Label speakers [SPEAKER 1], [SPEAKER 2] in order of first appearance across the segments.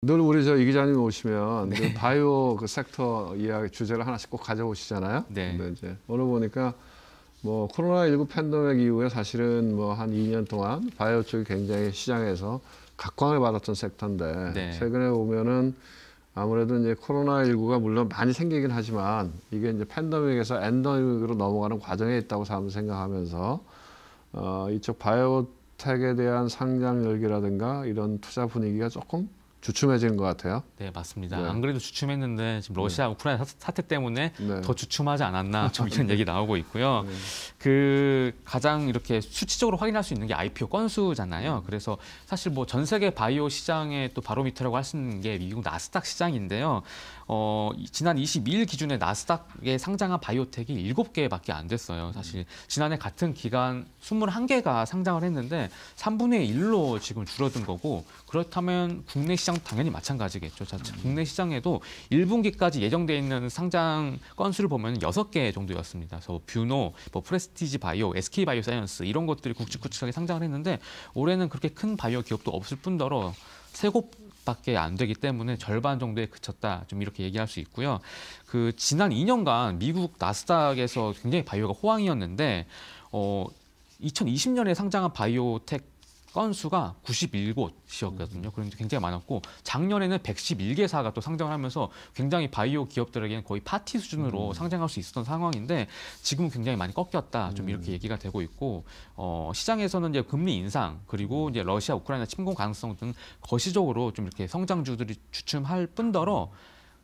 [SPEAKER 1] 늘 우리 저 이 기자님 오시면 네. 바이오 그 섹터 이야기 주제를 하나씩 꼭 가져오시잖아요. 네. 근데 이제 오늘 보니까 뭐 코로나19 팬데믹 이후에 사실은 뭐 한 2년 동안 바이오 쪽이 굉장히 시장에서 각광을 받았던 섹터인데 네. 최근에 보면은 아무래도 이제 코로나19가 물론 많이 생기긴 하지만 이게 이제 팬데믹에서 엔더믹으로 넘어가는 과정에 있다고 사람 생각하면서 어, 이쪽 바이오텍에 대한 상장 열기라든가 이런 투자 분위기가 조금 주춤해지는 것 같아요. 네, 맞습니다. 네. 안
[SPEAKER 2] 그래도 주춤했는데 지금 네. 러시아 네. 우크라이나 사태 때문에 네. 더 주춤하지 않았나 좀 이런 얘기 나오고 있고요. 네. 그 가장 이렇게 수치적으로 확인할 수 있는 게 IPO 건수잖아요. 그래서 사실 뭐 전 세계 바이오 시장의 또 바로미터라고 할 수 있는 게 미국 나스닥 시장인데요. 어, 지난 22일 기준에 나스닥에 상장한 바이오텍이 7개밖에 안 됐어요. 사실 지난해 같은 기간 21개가 상장을 했는데 3분의 1로 지금 줄어든 거고 그렇다면 국내 시장 시장 당연히 마찬가지겠죠. 자, 국내 시장에도 1분기까지 예정돼 있는 상장 건수를 보면 6개 정도였습니다. 그래서 뭐 뷰노, 뭐 프레스티지 바이오, SK 바이오 사이언스 이런 것들이 굵직굵직하게 상장을 했는데 올해는 그렇게 큰 바이오 기업도 없을 뿐더러 세 곳밖에 안 되기 때문에 절반 정도에 그쳤다. 좀 이렇게 얘기할 수 있고요. 그 지난 2년간 미국 나스닥에서 굉장히 바이오가 호황이었는데 어 2020년에 상장한 바이오텍 건수가 91곳이었거든요. 그런데 굉장히 많았고 작년에는 111개사가 또 상장을 하면서 굉장히 바이오 기업들에게는 거의 파티 수준으로 음. 상장할 수 있었던 상황인데 지금은 굉장히 많이 꺾였다. 좀 음. 이렇게 얘기가 되고 있고 어, 시장에서는 이제 금리 인상 그리고 이제 러시아 우크라이나 침공 가능성 등 거시적으로 좀 이렇게 성장주들이 주춤할 뿐더러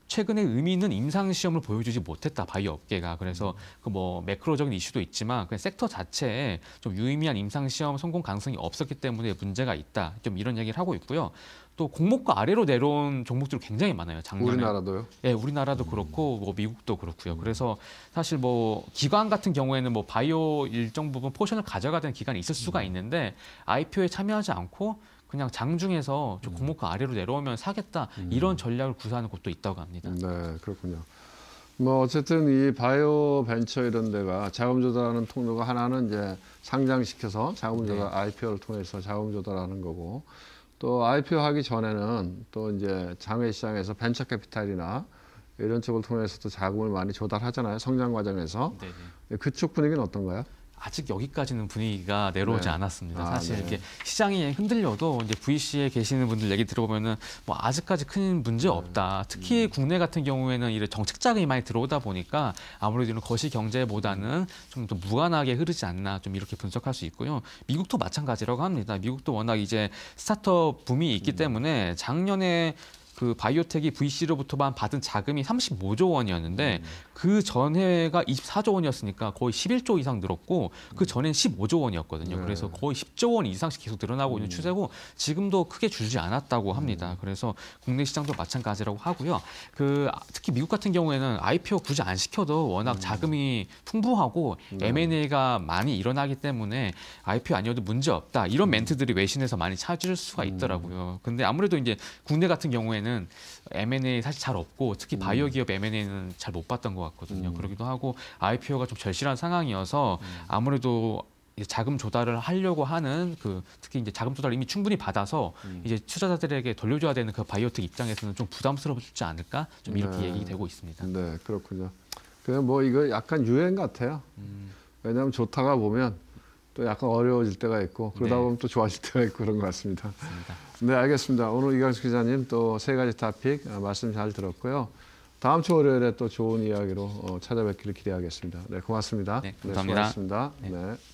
[SPEAKER 2] 최근에 의미 있는 임상 시험을 보여주지 못했다 바이오 업계가 그래서 음. 그뭐 매크로적인 이슈도 있지만 그 섹터 자체에 좀 유의미한 임상 시험 성공 가능성이 없었기 때문에 문제가 있다 좀 이런 얘기를 하고 있고요. 또 공모가 아래로 내려온 종목들 굉장히 많아요. 작년에 우리나라도요? 예, 네, 우리나라도 그렇고 음. 뭐 미국도 그렇고요. 음. 그래서 사실 뭐 기관 같은 경우에는 뭐 바이오 일정 부분 포션을 가져가야 되는 기간이 있을 수가 있는데 IPO에 참여하지 않고 그냥 장중에서 저 음. 고목가 아래로 내려오면 사겠다
[SPEAKER 1] 음. 이런 전략을 구사하는 곳도 있다고 합니다. 네, 그렇군요. 뭐 어쨌든 이 바이오 벤처 이런 데가 자금 조달하는 통로가 하나는 이제 상장시켜서 자금 네. 조달 네. IPO를 통해서 자금 조달하는 거고 또 IPO 하기 전에는 또 이제 장외 시장에서 벤처 캐피탈이나 이런 쪽을 통해서 또 자금을 많이 조달하잖아요. 성장 과정에서. 네, 네. 예, 그쪽 분위기는 어떤가요? 아직 여기까지는
[SPEAKER 2] 분위기가 내려오지 네. 않았습니다. 아, 사실 아, 네. 이렇게 시장이 흔들려도 이제 VC에 계시는 분들 얘기 들어보면은 뭐 아직까지 큰 문제 네. 없다. 특히 음. 국내 같은 경우에는 이런 정책 자금이 많이 들어오다 보니까 아무래도 이런 거시 경제보다는 음. 좀더 무관하게 흐르지 않나 좀 이렇게 분석할 수 있고요. 미국도 마찬가지라고 합니다. 미국도 워낙 이제 스타트업 붐이 있기 음. 때문에 작년에 그 바이오텍이 VC로부터만 받은 자금이 35조 원이었는데 음. 그 전해가 24조 원이었으니까 거의 11조 이상 늘었고 그 음. 전엔 15조 원이었거든요. 네. 그래서 거의 10조 원 이상씩 계속 늘어나고 음. 있는 추세고 지금도 크게 줄지 않았다고 음. 합니다. 그래서 국내 시장도 마찬가지라고 하고요. 그 특히 미국 같은 경우에는 IPO 굳이 안 시켜도 워낙 음. 자금이 풍부하고 네. M&A가 많이 일어나기 때문에 IPO 아니어도 문제 없다. 이런 멘트들이 외신에서 많이 찾을 수가 있더라고요. 근데 아무래도 이제 국내 같은 경우에는 경우에는 M&A 사실 잘 없고 특히 음. 바이오 기업 M&A는 잘 못 봤던 것 같거든요. 음. 그러기도 하고 IPO가 좀 절실한 상황이어서 음. 아무래도 자금 조달을 하려고 하는 그 특히 이제 자금 조달 을 이미 충분히 받아서 음. 이제 투자자들에게 돌려줘야 되는 그 바이오텍 입장에서는 좀 부담스럽지 않을까 좀 이렇게 네. 얘기되고
[SPEAKER 1] 있습니다. 네 그렇군요. 그냥 뭐 이거 약간 유행 같아요. 음. 왜냐하면 좋다가 보면 또 약간 어려워질 때가 있고 그러다 네. 보면 또 좋아질 때가 있고 그런 것 같습니다. 맞습니다. 네, 알겠습니다. 오늘 이강수 기자님 또 세 가지 토픽 아, 말씀 잘 들었고요. 다음 주 월요일에 또 좋은 이야기로 어, 찾아뵙기를 기대하겠습니다. 네, 고맙습니다. 네, 네 감사합니다. 네, 수고하셨습니다. 네. 네.